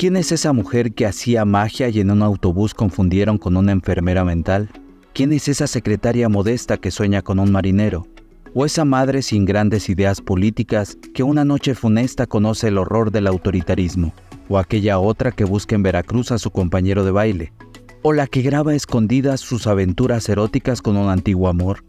¿Quién es esa mujer que hacía magia y en un autobús confundieron con una enfermera mental? ¿Quién es esa secretaria modesta que sueña con un marinero? ¿O esa madre sin grandes ideas políticas que una noche funesta conoce el horror del autoritarismo? ¿O aquella otra que busca en Veracruz a su compañero de baile? ¿O la que graba escondidas sus aventuras eróticas con un antiguo amor?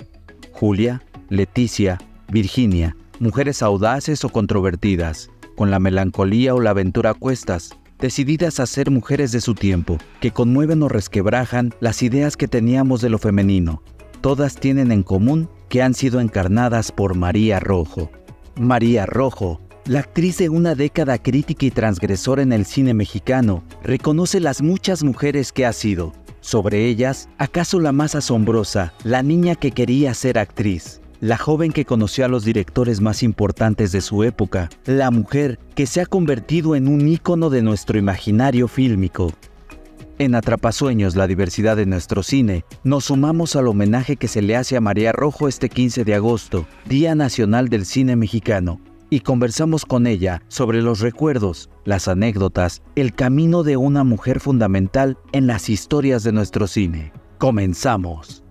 Julia, Leticia, Virginia, mujeres audaces o controvertidas, con la melancolía o la aventura a cuestas, decididas a ser mujeres de su tiempo, que conmueven o resquebrajan las ideas que teníamos de lo femenino. Todas tienen en común que han sido encarnadas por María Rojo. María Rojo, la actriz de una década crítica y transgresora en el cine mexicano, reconoce las muchas mujeres que ha sido. Sobre ellas, acaso la más asombrosa, la niña que quería ser actriz la joven que conoció a los directores más importantes de su época, la mujer que se ha convertido en un ícono de nuestro imaginario fílmico. En Atrapasueños, la diversidad de nuestro cine, nos sumamos al homenaje que se le hace a María Rojo este 15 de agosto, Día Nacional del Cine Mexicano, y conversamos con ella sobre los recuerdos, las anécdotas, el camino de una mujer fundamental en las historias de nuestro cine. Comenzamos.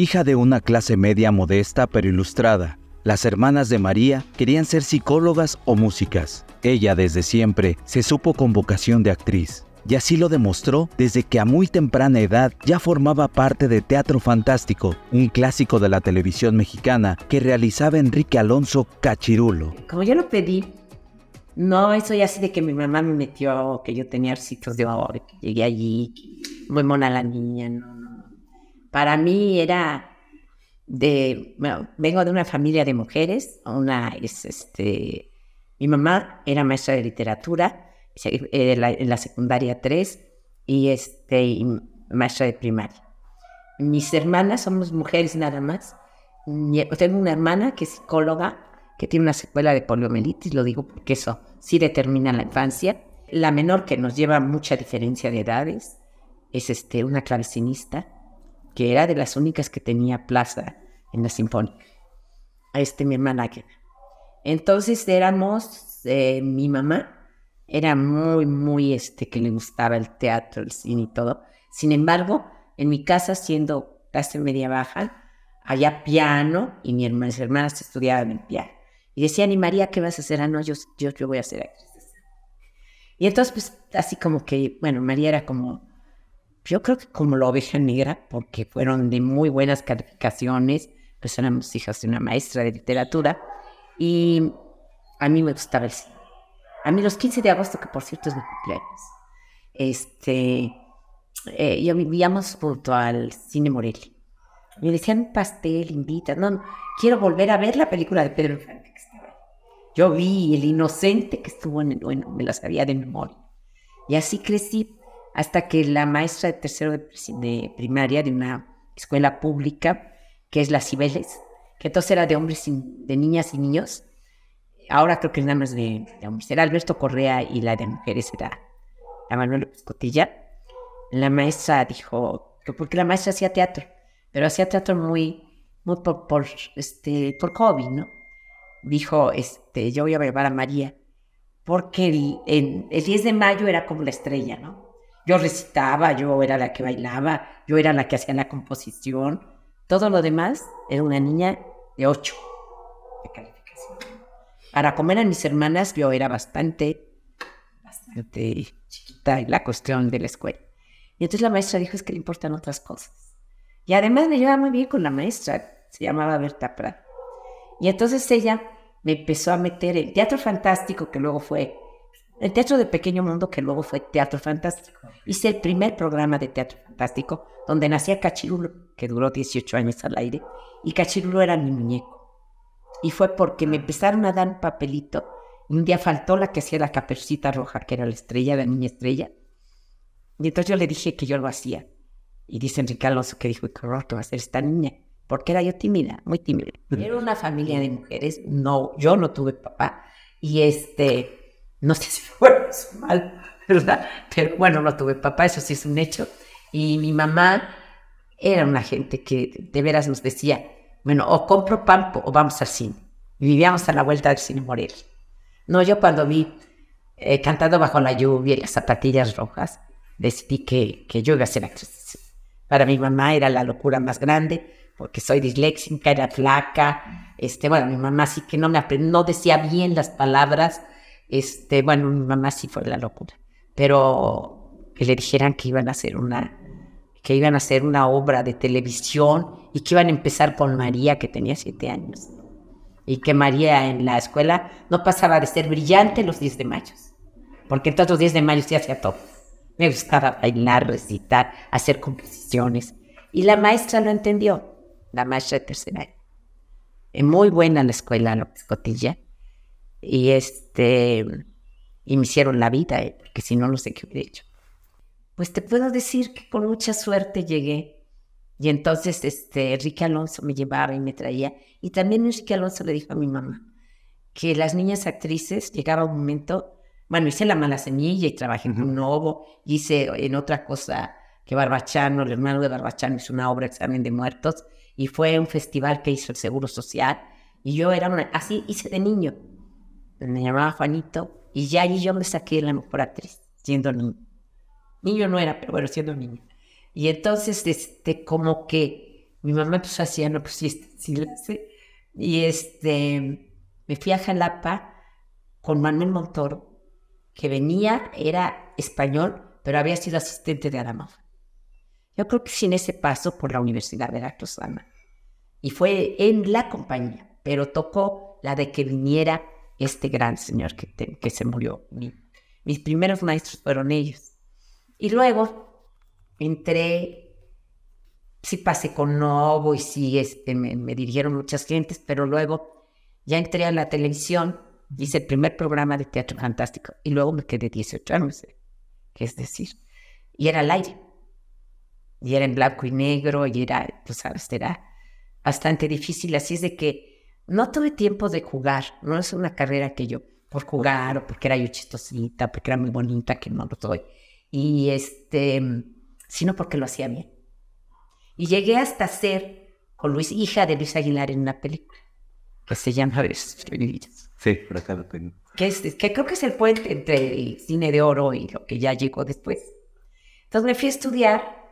Hija de una clase media modesta pero ilustrada, las hermanas de María querían ser psicólogas o músicas. Ella desde siempre se supo con vocación de actriz. Y así lo demostró desde que a muy temprana edad ya formaba parte de Teatro Fantástico, un clásico de la televisión mexicana que realizaba Enrique Alonso Cachirulo. Como yo lo pedí, no eso ya así de que mi mamá me metió, que yo tenía arcitos de oro, que llegué allí, muy mona la niña, no, para mí era de, vengo de una familia de mujeres, una este, mi mamá era maestra de literatura eh, en la, secundaria 3 y, este, maestra de primaria. Mis hermanas somos mujeres nada más. Tengo una hermana que es psicóloga, que tiene una secuela de poliomielitis, lo digo porque eso sí determina la infancia. La menor que nos lleva mucha diferencia de edades es este, una clavecinista que era de las únicas que tenía plaza en la a Este, mi hermana. Entonces éramos, eh, mi mamá era muy, muy, este, que le gustaba el teatro, el cine y todo. Sin embargo, en mi casa, siendo clase media baja, había piano y mi hermana, mis hermanas estudiaban el piano. Y decían, y María, ¿qué vas a hacer? Ah, no, yo, yo, yo voy a hacer. Y entonces, pues, así como que, bueno, María era como yo creo que como la oveja negra, porque fueron de muy buenas calificaciones, pues éramos hijas de una maestra de literatura y a mí me gustaba el cine. A mí los 15 de agosto, que por cierto es mi cumpleaños, este, eh, yo vivíamos junto al Cine Morelli. Me decían pastel, invita, no, quiero volver a ver la película de Pedro Infante que Yo vi El Inocente que estuvo en el, bueno, me la sabía de memoria. Y así crecí hasta que la maestra de tercero de, primaria de una escuela pública, que es la Cibeles, que entonces era de hombres, de niñas y niños, ahora creo que nada más de, de, hombres, era Alberto Correa y la de mujeres era la Manuel Escotilla. Cotilla, la maestra dijo, porque la maestra hacía teatro, pero hacía teatro muy, por, COVID, este, por ¿no? Dijo, este, yo voy a llevar a María, porque el 10 de mayo era como la estrella, ¿no? Yo recitaba, yo era la que bailaba, yo era la que hacía la composición. Todo lo demás era una niña de 8 de calificación. Para comer a mis hermanas yo era bastante, bastante chiquita la cuestión de la escuela. Y entonces la maestra dijo es que le importan otras cosas. Y además me llevaba muy bien con la maestra, se llamaba Berta Prat. Y entonces ella me empezó a meter el teatro fantástico que luego fue el Teatro de Pequeño Mundo, que luego fue Teatro Fantástico. Hice el primer programa de Teatro Fantástico, donde nacía Cachirulo, que duró 18 años al aire, y Cachirulo era mi muñeco. Y fue porque me empezaron a dar un papelito, un día faltó la que hacía la capercita roja, que era la estrella, de niña estrella, y entonces yo le dije que yo lo hacía. Y dice Enrique Alonso que dijo, qué horror que va a ser esta niña, porque era yo tímida, muy tímida. Era una familia de mujeres, no, yo no tuve papá, y este no sé si fue mal, ¿verdad? Pero bueno, no tuve papá, eso sí es un hecho. Y mi mamá era una gente que de veras nos decía, bueno, o compro pampo o vamos al cine. vivíamos a la vuelta del cine Morel. No, yo cuando vi eh, Cantando bajo la lluvia y las zapatillas rojas, decidí que, que yo iba a ser actriz. Para mi mamá era la locura más grande, porque soy disléxica, era flaca. Este, bueno, mi mamá sí que no me no decía bien las palabras este, bueno, mi mamá sí fue la locura, pero que le dijeran que iban a hacer una que iban a hacer una obra de televisión y que iban a empezar con María, que tenía siete años. Y que María en la escuela no pasaba de ser brillante los 10 de mayo, porque todos los 10 de mayo se hacía todo. Me gustaba bailar, recitar, hacer composiciones. Y la maestra lo entendió, la maestra de tercer año. muy buena en la escuela, la Cotilla. Y este, y me hicieron la vida, eh, que si no, lo sé qué hubiera hecho. Pues te puedo decir que con mucha suerte llegué. Y entonces este, Enrique Alonso me llevaba y me traía. Y también Enrique Alonso le dijo a mi mamá que las niñas actrices llegaba un momento, bueno, hice La Mala Semilla y trabajé en un nuevo hice en otra cosa que Barbachano, el hermano de Barbachano hizo una obra, Examen de Muertos, y fue un festival que hizo el Seguro Social. Y yo era una, así hice de niño me llamaba Juanito, y ya allí yo me saqué la mejor actriz, siendo niño. Niño no era, pero bueno, siendo niño. Y entonces, este, como que mi mamá pues hacía, ah, no, pues sí, este, sí Y este, me fui a Jalapa con Manuel Montoro, que venía, era español, pero había sido asistente de Adama. Yo creo que sin ese paso por la Universidad de La Cruzana. Y fue en la compañía, pero tocó la de que viniera este gran señor que, se murió. mis primeros maestros fueron ellos. Y luego entré, sí pasé con Novo y sí este, me, dirigieron muchas clientes pero luego ya entré a la televisión, hice el primer programa de teatro fantástico y luego me quedé 18 años, qué es decir, y era al aire. Y era en blanco y negro, y era, tú sabes, era bastante difícil. Así es de que no tuve tiempo de jugar, no es una carrera que yo, por jugar o porque era yo chistosita, porque era muy bonita, que no lo soy, y este, sino porque lo hacía bien. Y llegué hasta ser con Luis, hija de Luis Aguilar en una película que se llama Sí, por acá lo tengo. Que, es, que creo que es el puente entre el cine de oro y lo que ya llegó después. Entonces me fui a estudiar,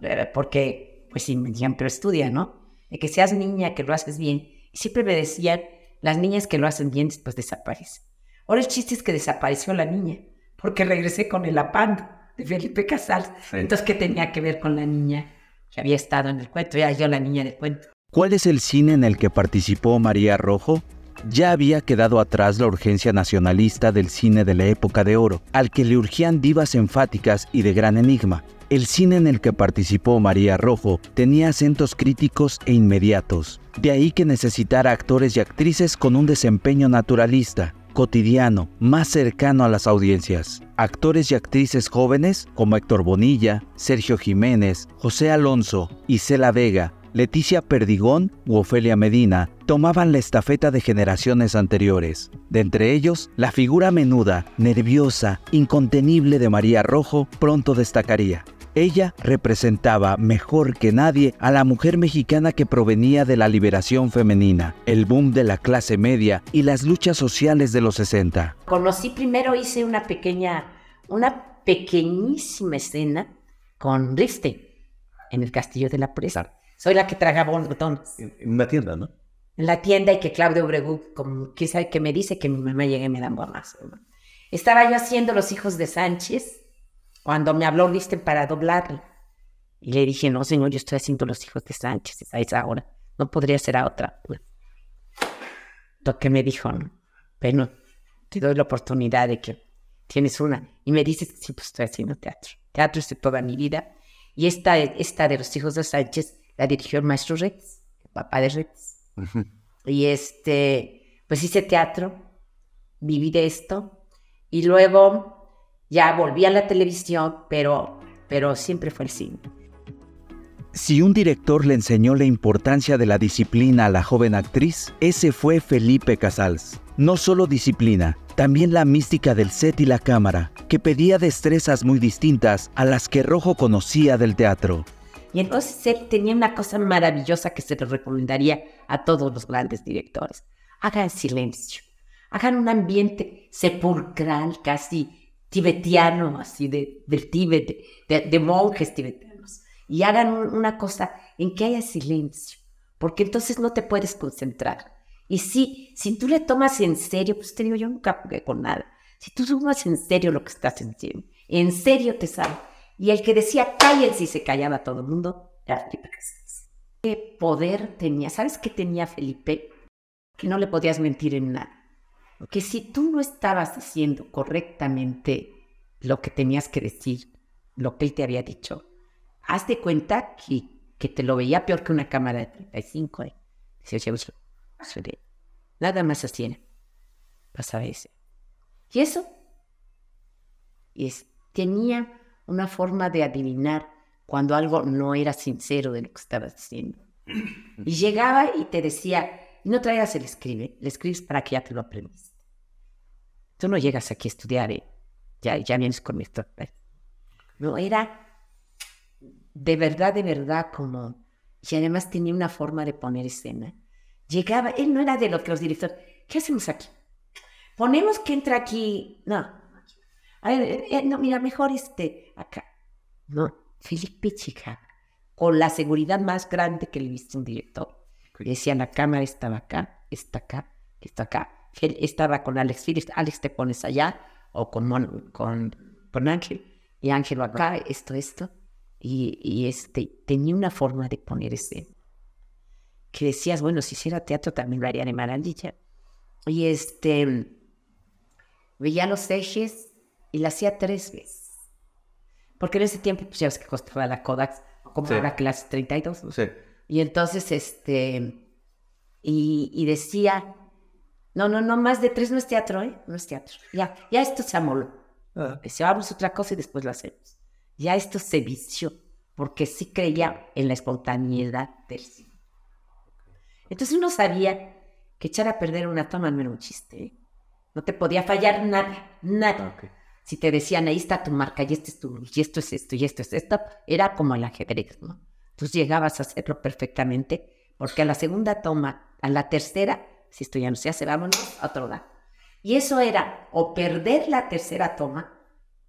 eh, porque, pues sí, me dijeron, pero estudia, ¿no? De que seas niña, que lo haces bien Siempre me decían, las niñas que lo hacen bien después desaparecen. Ahora el chiste es que desapareció la niña, porque regresé con el apando de Felipe Casals. Entonces, ¿qué tenía que ver con la niña que había estado en el cuento? Ya yo la niña del cuento. ¿Cuál es el cine en el que participó María Rojo? Ya había quedado atrás la urgencia nacionalista del cine de la época de oro, al que le urgían divas enfáticas y de gran enigma. El cine en el que participó María Rojo tenía acentos críticos e inmediatos, de ahí que necesitara actores y actrices con un desempeño naturalista, cotidiano, más cercano a las audiencias. Actores y actrices jóvenes como Héctor Bonilla, Sergio Jiménez, José Alonso, Isela Vega, Leticia Perdigón u Ofelia Medina tomaban la estafeta de generaciones anteriores. De entre ellos, la figura menuda, nerviosa, incontenible de María Rojo pronto destacaría. Ella representaba mejor que nadie a la mujer mexicana que provenía de la liberación femenina, el boom de la clase media y las luchas sociales de los 60. Conocí primero, hice una pequeña, una pequeñísima escena con Riste en el Castillo de la Presa. Soy la que tragaba botón. En una tienda, ¿no? En la tienda y que Claudio Obregú, como, que, que me dice que mi mamá llegue y me dan más Estaba yo haciendo Los Hijos de Sánchez cuando me habló viste para doblarla. Y le dije, no, señor, yo estoy haciendo los hijos de Sánchez a esa hora. No podría ser a otra. Lo que me dijo, bueno, te doy la oportunidad de que tienes una. Y me dices sí, pues estoy haciendo teatro. Teatro es de toda mi vida. Y esta, esta de los hijos de Sánchez la dirigió el maestro Rex, el papá de Rex. Y este, pues hice teatro, viví de esto. Y luego ya volví a la televisión, pero, pero siempre fue el cine. Si un director le enseñó la importancia de la disciplina a la joven actriz, ese fue Felipe Casals. No solo disciplina, también la mística del set y la cámara, que pedía destrezas muy distintas a las que Rojo conocía del teatro. Y entonces él tenía una cosa maravillosa que se le recomendaría a todos los grandes directores. Hagan silencio, hagan un ambiente sepulcral, casi tibetanos así de, del Tíbet, de, monjes tibetanos, y hagan una cosa en que haya silencio, porque entonces no te puedes concentrar. Y si, si tú le tomas en serio, pues te digo, yo nunca jugué con nada. Si tú tomas en serio lo que estás sintiendo, en serio te sabe. Y el que decía cállense y se callaba todo el mundo, era ¿Qué poder tenía? ¿Sabes qué tenía Felipe? Que no le podías mentir en nada que si tú no estabas haciendo correctamente lo que tenías que decir, lo que él te había dicho, haz de cuenta que, que te lo veía peor que una cámara de 35. ¿eh? Nada más así Pasaba ¿eh? eso. Y eso. Y es, tenía una forma de adivinar cuando algo no era sincero de lo que estabas diciendo. Y llegaba y te decía, no traigas el escribe, le escribes para que ya te lo aprendas no llegas aquí a estudiar, y ya, ya vienes con mi No, era de verdad, de verdad, como... Y además tenía una forma de poner escena. Llegaba, él no era de los que los directores, ¿qué hacemos aquí? Ponemos que entra aquí, no. A ver, eh, eh, no, mira, mejor este, acá. No, Felipe Chica, con la seguridad más grande que le viste un director. Decía, la cámara estaba acá, está acá, está acá él estaba con Alex Phillips, Alex te pones allá, o con, con, con Ángel, y Ángel acá, esto, esto. Y, este, tenía una forma de poner ese, que decías, bueno, si hiciera teatro también lo haría de maravilla. Y este, veía los ejes y la hacía tres veces. Porque en ese tiempo, pues ya ves que costaba la Kodak, como era clase 32. Y entonces, este, y, y decía, no, no, no, más de tres no es teatro, ¿eh? No es teatro. Ya, ya esto se amoló. Ah. otra cosa y después lo hacemos. Ya esto se vició, porque sí creía en la espontaneidad del cine. Entonces uno sabía que echar a perder una toma no era un chiste, ¿eh? No te podía fallar nada, nada. Si te decían, ahí está tu marca, y este y esto es esto, y esto es esto, era como el ajedrez, ¿no? Tú llegabas a hacerlo perfectamente, porque a la segunda toma, a la tercera, si esto ya no se hace, vámonos a otro lado. Y eso era o perder la tercera toma,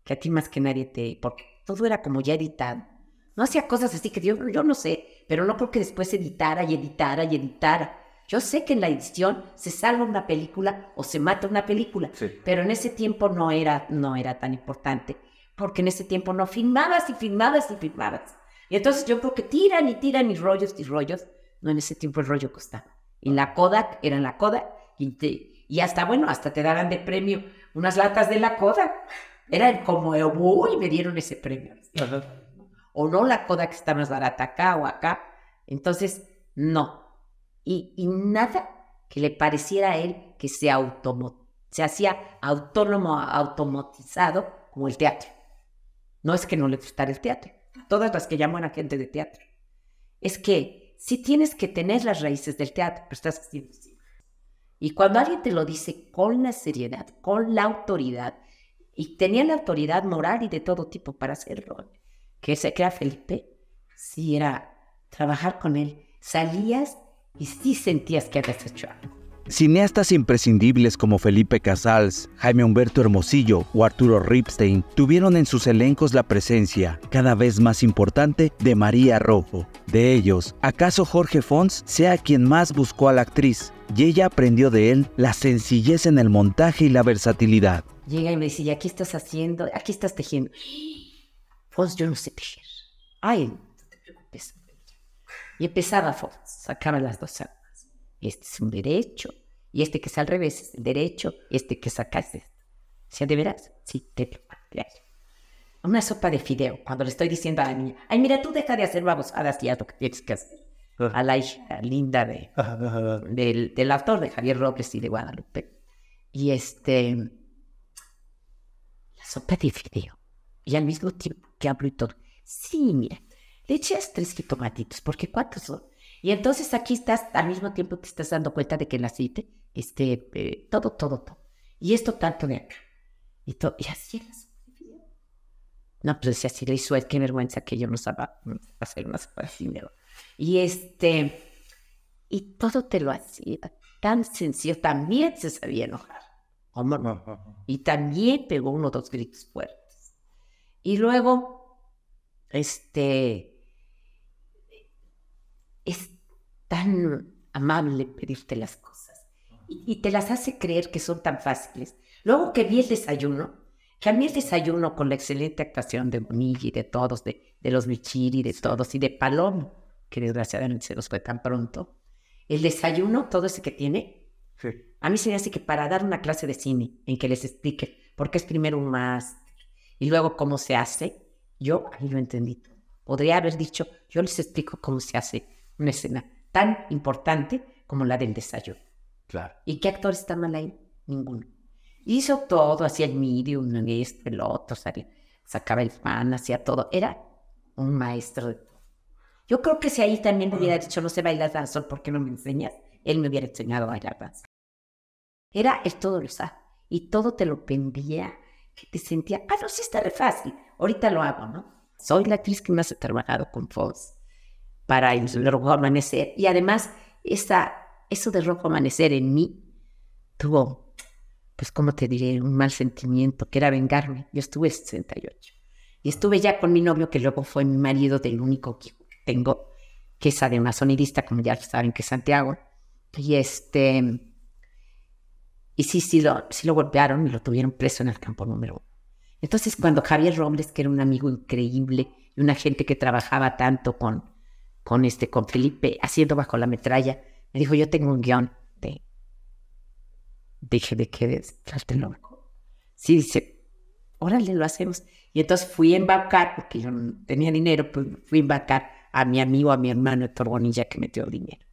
que a ti más que nadie te... porque todo era como ya editado. No hacía cosas así que yo, yo no sé, pero no creo que después editara y editara y editara. Yo sé que en la edición se salva una película o se mata una película, pero en ese tiempo no era, no era tan importante, porque en ese tiempo no filmabas y filmabas y filmabas. Y entonces yo creo que tiran y tiran y rollos y rollos. No, en ese tiempo el rollo costaba. En la Kodak, era la Kodak, y, hasta, bueno, hasta te daban de premio unas latas de la Kodak. Era como, eh, uy, me dieron ese premio. O no, la Kodak está más barata acá o acá. Entonces, no. Y, nada que le pareciera a él que se, se hacía autónomo, automatizado como el teatro. No es que no le gustara el teatro. Todas las que llaman a gente de teatro. Es que sí tienes que tener las raíces del teatro, pero estás haciendo así. Y cuando alguien te lo dice con la seriedad, con la autoridad, y tenía la autoridad moral y de todo tipo para hacerlo, que se crea Felipe, sí era trabajar con él. Salías y sí sentías que habías hecho algo. Cineastas imprescindibles como Felipe Casals, Jaime Humberto Hermosillo o Arturo Ripstein tuvieron en sus elencos la presencia, cada vez más importante, de María Rojo. De ellos, ¿acaso Jorge Fons sea quien más buscó a la actriz? Y ella aprendió de él la sencillez en el montaje y la versatilidad. Llega y me dice, ¿y aquí estás haciendo? Aquí estás tejiendo. Fons, yo no sé tejer. Ay, no te preocupes. Y empezaba Fons, sacaba las dos este es un derecho, y este que es al revés es el derecho, este que sacaste. ¿Sí, de veras? Sí, te Una sopa de fideo, cuando le estoy diciendo a la niña, ay, mira, tú deja de hacer babosadas y haz lo que tienes ah. A la hija linda de, del, autor de Javier Robles y de Guadalupe. Y este, la sopa de fideo. Y al mismo tiempo que hablo y todo, sí, mira, le echas tres jitomatitos, porque ¿cuántos son? Y entonces aquí estás, al mismo tiempo te estás dando cuenta de que naciste, este, eh, todo, todo, todo. Y esto tanto de acá. Y, así No, pues así le hizo, qué vergüenza que yo no sabía hacer más dinero. Y este, y todo te lo hacía. Tan sencillo, también se sabía enojar. Y también pegó uno o dos gritos fuertes. Y luego, este, este tan amable pedirte las cosas y, te las hace creer que son tan fáciles. Luego que vi el desayuno, que a mí el desayuno con la excelente actuación de Bonilla y de todos, de, de los Michiri, de todos y de Palomo, que desgraciadamente se los fue tan pronto, el desayuno, todo ese que tiene, a mí se me hace que para dar una clase de cine en que les explique por qué es primero un más y luego cómo se hace, yo ahí lo entendí. Podría haber dicho, yo les explico cómo se hace una escena tan importante como la del desayuno. Claro. ¿Y qué actor está mal ahí? Ninguno. Hizo todo, hacía el medium, esto, el otro, sacaba el pan, hacía todo. Era un maestro de Yo creo que si ahí también me hubiera dicho, no sé bailar danzón, ¿por qué no me enseñas? Él me hubiera enseñado a bailar danza. Era el todo lo sabe. Y todo te lo pendía, que te sentía, ah, no, sí está re fácil. Ahorita lo hago, ¿no? Soy la actriz que más ha trabajado con Fox para el rojo amanecer. Y además, eso de rojo amanecer en mí tuvo, pues, como te diré? Un mal sentimiento, que era vengarme. Yo estuve 68. Y estuve ya con mi novio, que luego fue mi marido, del único que tengo, que es una sonidista, como ya saben, que es Santiago. Y este. Y sí, sí lo, sí lo golpearon y lo tuvieron preso en el campo número uno. Entonces, cuando Javier Robles, que era un amigo increíble y una gente que trabajaba tanto con, con, este, con Felipe haciendo bajo la metralla. Me dijo, yo tengo un guión. De... Dije, ¿de qué es? Sí, dice, órale, lo hacemos. Y entonces fui a embarcar, porque yo no tenía dinero, pues fui a embarcar a mi amigo, a mi hermano Héctor Bonilla, que metió dinero.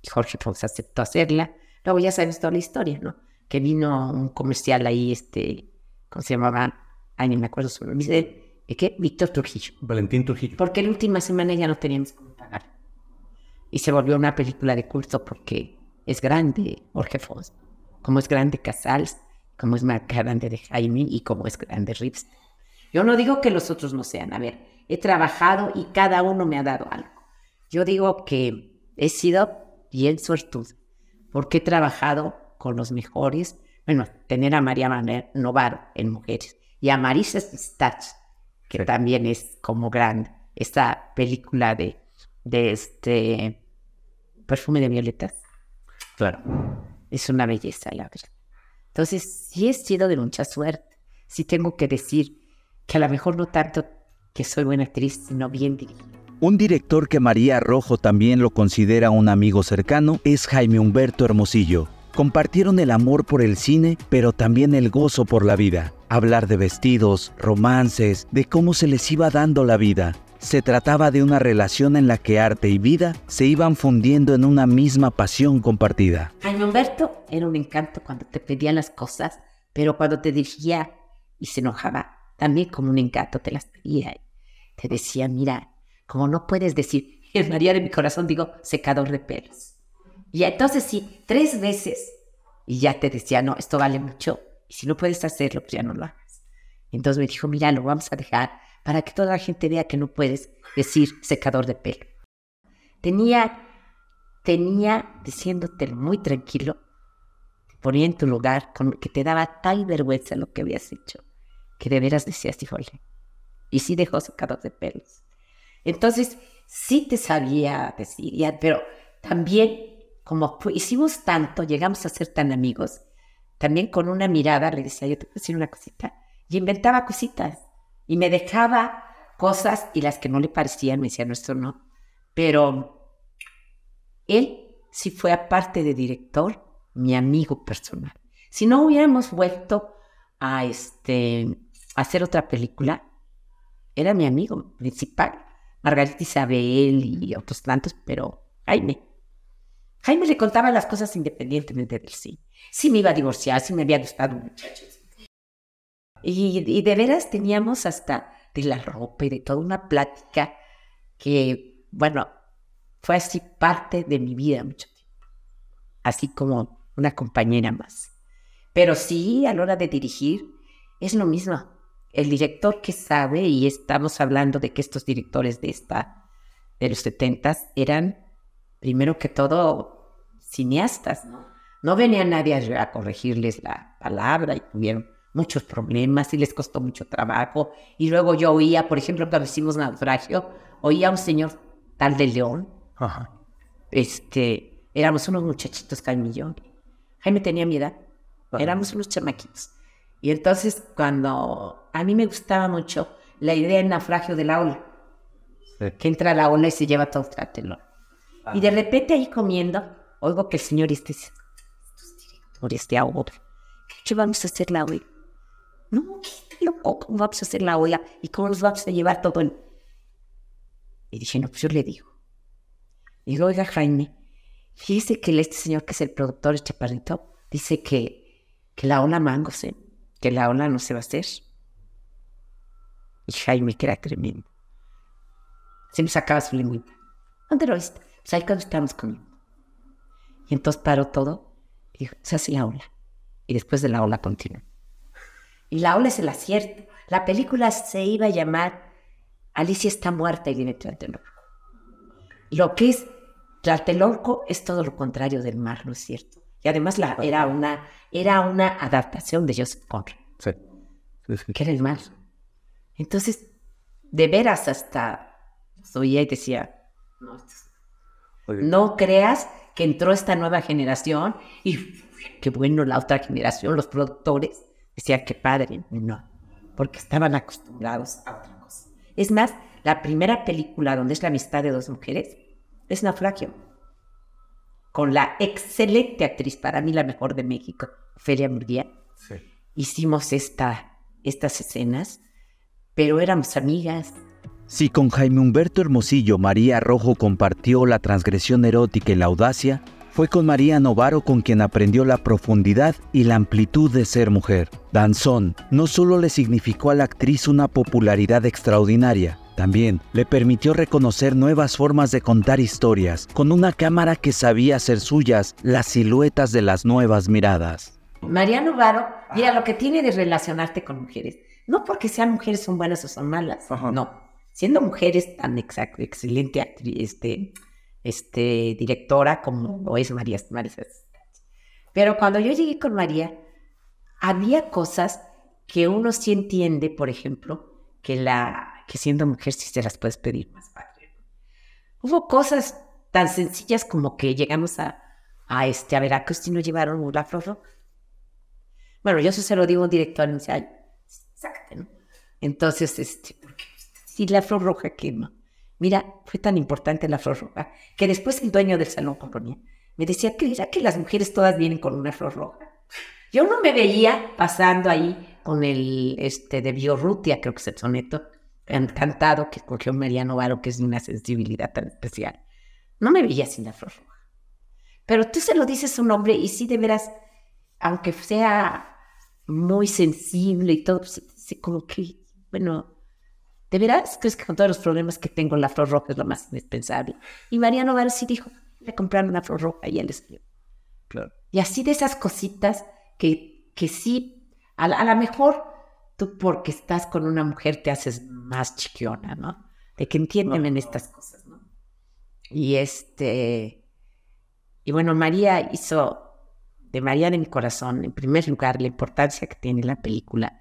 Y Jorge Fox aceptó hacerla. Luego ya sabes toda la historia, ¿no? Que vino un comercial ahí, este, ¿cómo se llamaba? Ay, ni me acuerdo su nombre ¿Y qué? Víctor Trujillo. Valentín Trujillo. Porque la última semana ya no teníamos que pagar. Y se volvió una película de culto porque es grande Jorge Fons, como es grande Casals, como es más grande de Jaime y como es grande Rips. Yo no digo que los otros no sean. A ver, he trabajado y cada uno me ha dado algo. Yo digo que he sido bien suertuda porque he trabajado con los mejores. Bueno, tener a María Novaro en Mujeres y a Marisa Stach que también es como gran, esta película de, de este perfume de violetas. Claro. Es una belleza la verdad. Entonces, sí he sido de mucha suerte. Sí tengo que decir que a lo mejor no tanto que soy buena actriz, sino bien dirigida. Un director que María Rojo también lo considera un amigo cercano es Jaime Humberto Hermosillo, Compartieron el amor por el cine, pero también el gozo por la vida. Hablar de vestidos, romances, de cómo se les iba dando la vida. Se trataba de una relación en la que arte y vida se iban fundiendo en una misma pasión compartida. Jaime Humberto era un encanto cuando te pedían las cosas, pero cuando te dirigía y se enojaba, también como un encanto te las pedía. Te decía, mira, como no puedes decir, María de mi corazón, digo, secador de pelos. Y entonces sí, tres veces. Y ya te decía, no, esto vale mucho. Y si no puedes hacerlo, pues ya no lo hagas. Entonces me dijo, mira, lo vamos a dejar para que toda la gente vea que no puedes decir secador de pelo. Tenía, tenía, diciéndote muy tranquilo, ponía en tu lugar, con, que te daba tal vergüenza lo que habías hecho, que de veras decías, híjole. Y sí dejó secador de pelos. Entonces, sí te sabía decir, ya, pero también como hicimos tanto, llegamos a ser tan amigos, también con una mirada le decía, yo te puedo decir una cosita, y inventaba cositas, y me dejaba cosas y las que no le parecían, me decía, no, esto no, pero él sí fue aparte de director, mi amigo personal. Si no hubiéramos vuelto a, este, a hacer otra película, era mi amigo principal, Margarita Isabel y otros tantos, pero Jaime Jaime le contaba las cosas independientemente del sí. Si me iba a divorciar, si me había gustado muchachos. Y, de veras teníamos hasta de la ropa y de toda una plática que, bueno, fue así parte de mi vida mucho tiempo. Así como una compañera más. Pero sí, a la hora de dirigir, es lo mismo. El director que sabe, y estamos hablando de que estos directores de esta, de los setentas, eran, primero que todo, cineastas, ¿no? No venía nadie a, corregirles la palabra y tuvieron muchos problemas y les costó mucho trabajo. Y luego yo oía, por ejemplo, cuando hicimos naufragio, oía a un señor tal de León. Este, éramos unos muchachitos, Jaime Jaime tenía mi edad. Éramos unos chamaquitos. Y entonces cuando a mí me gustaba mucho la idea del naufragio de la ola. Que entra la ola y se lleva todo el telón. Y ah. de repente ahí comiendo, Oigo que el señor este, por este agua, ¿Qué vamos a hacer la hoy? No, ¿cómo vamos a hacer la olla? ¿Y cómo nos vamos a llevar todo en? Y dije, no, pues yo le digo. Y digo, oiga, Jaime, fíjese que este señor que es el productor, este chaparrito, dice que, que la ola mango, ¿sí? que la ola no se va a hacer. Y Jaime, que era tremendo, se me sacaba su lengua. ¿Dónde lo está? Pues ahí cuando estamos conmigo? Y entonces paró todo y se hace la ola. Y después de la ola continúa... Y la ola es el acierto. La película se iba a llamar Alicia está muerta y viene Tlatelolco. Lo que es Tlatelolco es todo lo contrario del mar, ¿no es cierto? Y además la, era, una, era una adaptación de Joseph Conrad. Sí. Que era el mar. Entonces, de veras hasta oía y decía, no creas que entró esta nueva generación y qué bueno la otra generación, los productores, decían que padre, no, porque estaban acostumbrados a otra cosa. Es más, la primera película donde es la amistad de dos mujeres es Naufragio, con la excelente actriz, para mí la mejor de México, Feria Murguía. Hicimos esta, estas escenas, pero éramos amigas, si con Jaime Humberto Hermosillo María Rojo compartió la transgresión erótica y la audacia, fue con María Novaro con quien aprendió la profundidad y la amplitud de ser mujer. Danzón no solo le significó a la actriz una popularidad extraordinaria, también le permitió reconocer nuevas formas de contar historias, con una cámara que sabía hacer suyas las siluetas de las nuevas miradas. María Novaro, mira lo que tiene de relacionarte con mujeres. No porque sean mujeres son buenas o son malas, no siendo mujer es tan excelente actriz, este, este, directora como es María. Pero cuando yo llegué con María, había cosas que uno sí entiende, por ejemplo, que, la, que siendo mujer sí se las puedes pedir más Hubo cosas tan sencillas como que llegamos a, a, este, a Veracruz y no llevaron un flor. Bueno, yo eso se lo digo a un director y me dice, ay, ¿no? Entonces, este, si la flor roja no. Mira, fue tan importante la flor roja que después el dueño del salón componía me decía, era que las mujeres todas vienen con una flor roja? Yo no me veía pasando ahí con el este, de Biorrutia, creo que es el soneto, encantado que escogió Mariano Varo, que es de una sensibilidad tan especial. No me veía sin la flor roja. Pero tú se lo dices a un hombre y sí, de veras, aunque sea muy sensible y todo, pues, se como que, bueno, ¿de veras crees que con todos los problemas que tengo la flor roja es lo más indispensable? Y Mariano sí dijo, le compraron una flor roja y él escribió. Claro. Y así de esas cositas que, que sí, a, lo mejor tú porque estás con una mujer te haces más chiquiona, ¿no? De que entienden en estas cosas, ¿no? Y este, y bueno, María hizo de María de mi corazón, en primer lugar, la importancia que tiene la película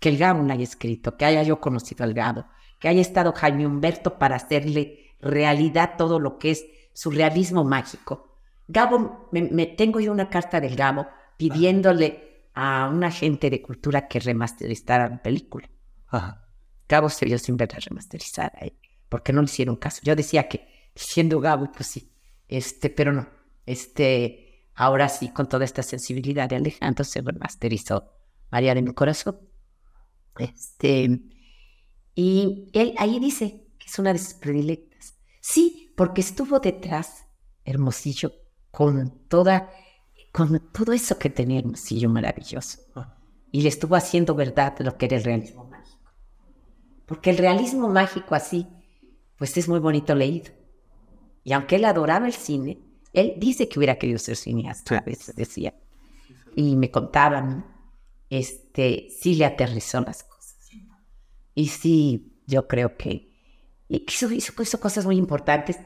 que el Gabo no haya escrito, que haya yo conocido al Gabo, que haya estado Jaime Humberto para hacerle realidad todo lo que es su realismo mágico. Gabo, me, tengo yo una carta del Gabo pidiéndole a un gente de cultura que remasterizara la película. Gabo se vio sin verla remasterizada, ¿eh? porque no le hicieron caso. Yo decía que siendo Gabo, pues sí, este, pero no, este, ahora sí, con toda esta sensibilidad de Alejandro, se remasterizó María de mi corazón. Este, y él ahí dice que es una de sus predilectas. Sí, porque estuvo detrás Hermosillo con toda con todo eso que tenía Hermosillo maravilloso. Ah. Y le estuvo haciendo verdad lo que era el realismo mágico. Porque el realismo mágico así, pues es muy bonito leído. Y aunque él adoraba el cine, él dice que hubiera querido ser cineasta, a veces decía. Y me contaban, este, sí le aterrizó las y sí, yo creo que hizo, hizo, cosas muy importantes.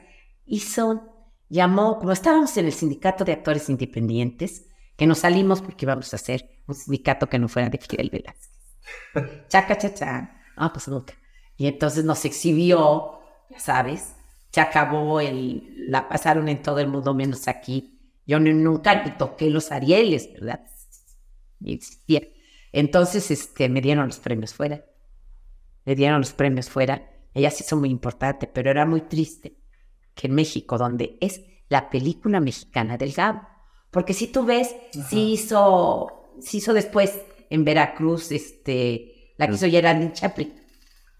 Hizo, llamó, como estábamos en el sindicato de actores independientes, que nos salimos porque íbamos a hacer un sindicato que no fuera de Fidel Velázquez. Chaca, chacha. Ah, pues nunca. Y entonces nos exhibió, ya sabes, se acabó el, la pasaron en todo el mundo menos aquí. Yo nunca nunca toqué los Arieles, ¿verdad? Entonces, este, me dieron los premios fuera le dieron los premios fuera, ella sí hizo muy importante, pero era muy triste que en México, donde es la película mexicana del Gabo, porque si tú ves, se hizo, sí hizo después en Veracruz, este, la que hizo Geraldine Chaplin.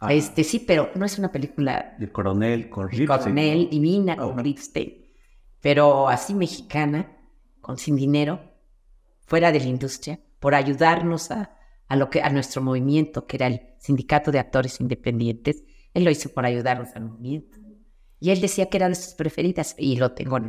Este, sí, pero no es una película. El coronel con Ripstein. Coronel divina Mina oh. con Ripstein. Pero así mexicana, con sin dinero, fuera de la industria, por ayudarnos a, a, nuestro movimiento, que era el Sindicato de Actores Independientes. Él lo hizo por ayudarnos al movimiento. Y él decía que eran de sus preferidas y lo tengo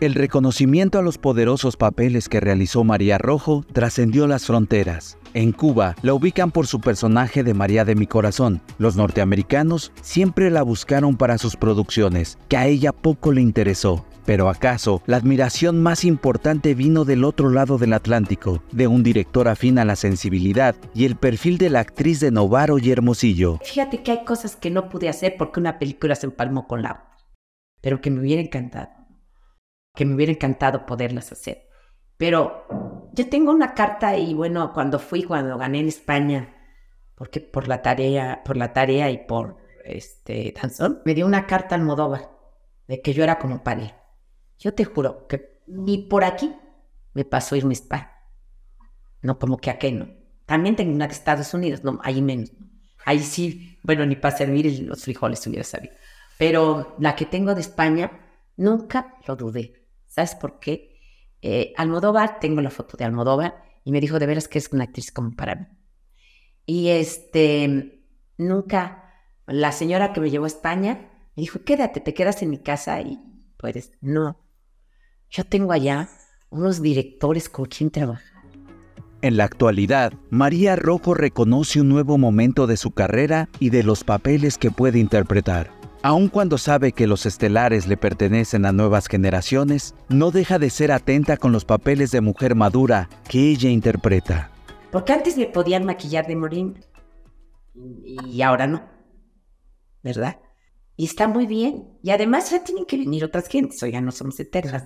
el reconocimiento a los poderosos papeles que realizó María Rojo trascendió las fronteras. En Cuba la ubican por su personaje de María de mi corazón. Los norteamericanos siempre la buscaron para sus producciones, que a ella poco le interesó. Pero acaso, la admiración más importante vino del otro lado del Atlántico, de un director afín a la sensibilidad y el perfil de la actriz de Novaro y Hermosillo. Fíjate que hay cosas que no pude hacer porque una película se empalmó con la otra, pero que me hubiera encantado, que me hubiera encantado poderlas hacer. Pero yo tengo una carta y bueno, cuando fui, cuando gané en España, porque por la tarea, por la tarea y por este danzón, me dio una carta al Modóvar de que yo era como padre. Yo te juro que ni por aquí me pasó irme a España. No, como que a qué no. También tengo una de Estados Unidos, no, ahí menos. Ahí sí, bueno, ni para servir los frijoles hubiera sabido. Pero la que tengo de España, nunca lo dudé. ¿Sabes por qué? Eh, Almodóvar, tengo la foto de Almodóvar, y me dijo de veras que es una actriz como para mí. Y este, nunca, la señora que me llevó a España, me dijo, quédate, te quedas en mi casa y puedes. No, yo tengo allá unos directores con quien trabajar. En la actualidad, María Rojo reconoce un nuevo momento de su carrera y de los papeles que puede interpretar. Aun cuando sabe que los estelares le pertenecen a nuevas generaciones, no deja de ser atenta con los papeles de mujer madura que ella interpreta. Porque antes me podían maquillar de morín y ahora no, ¿verdad? Y está muy bien. Y además ya tienen que venir otras gentes, o ya no somos eternas.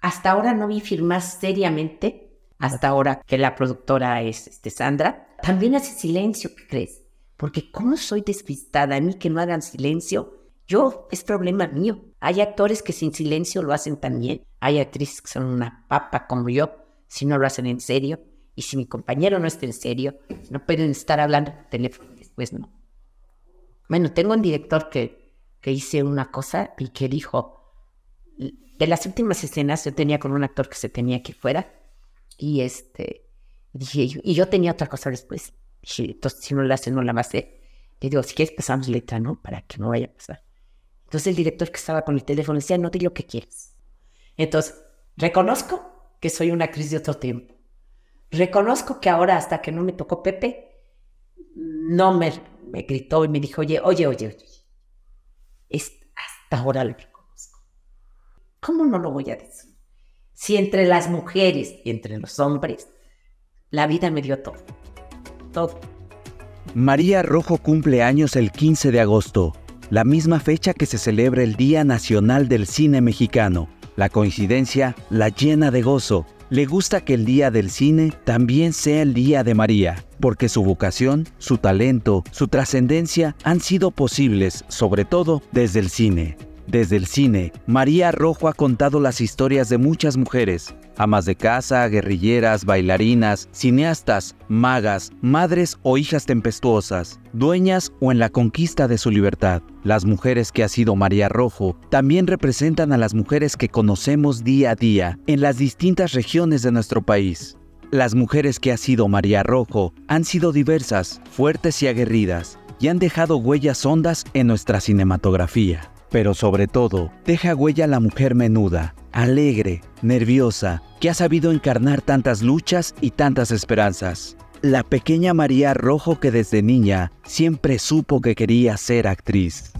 Hasta ahora no vi firmar seriamente, hasta ahora que la productora es este, Sandra. También hace silencio, ¿qué crees? Porque ¿cómo soy despistada, a mí que no hagan silencio, yo es problema mío. Hay actores que sin silencio lo hacen también. Hay actrices que son una papa como yo, si no lo hacen en serio. Y si mi compañero no está en serio, no pueden estar hablando por teléfono después, no. Bueno, tengo un director que, que hice una cosa y que dijo, de las últimas escenas yo tenía con un actor que se tenía que fuera y este y yo tenía otra cosa después entonces si no la hace no la más. a le digo si quieres pasamos letra no para que no vaya a pasar entonces el director que estaba con el teléfono decía no di lo que quieres entonces reconozco que soy una actriz de otro tiempo reconozco que ahora hasta que no me tocó Pepe no me, me gritó y me dijo oye oye oye oye es hasta ahora lo ¿Cómo no lo voy a decir? Si entre las mujeres y entre los hombres, la vida me dio todo. Todo. María Rojo cumple años el 15 de agosto, la misma fecha que se celebra el Día Nacional del Cine Mexicano. La coincidencia la llena de gozo. Le gusta que el Día del Cine también sea el Día de María, porque su vocación, su talento, su trascendencia han sido posibles, sobre todo desde el cine. Desde el cine, María Rojo ha contado las historias de muchas mujeres, amas de casa, guerrilleras, bailarinas, cineastas, magas, madres o hijas tempestuosas, dueñas o en la conquista de su libertad. Las mujeres que ha sido María Rojo también representan a las mujeres que conocemos día a día en las distintas regiones de nuestro país. Las mujeres que ha sido María Rojo han sido diversas, fuertes y aguerridas, y han dejado huellas hondas en nuestra cinematografía. Pero sobre todo, deja huella a la mujer menuda, alegre, nerviosa, que ha sabido encarnar tantas luchas y tantas esperanzas. La pequeña María Rojo que desde niña siempre supo que quería ser actriz.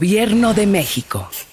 Gobierno de México.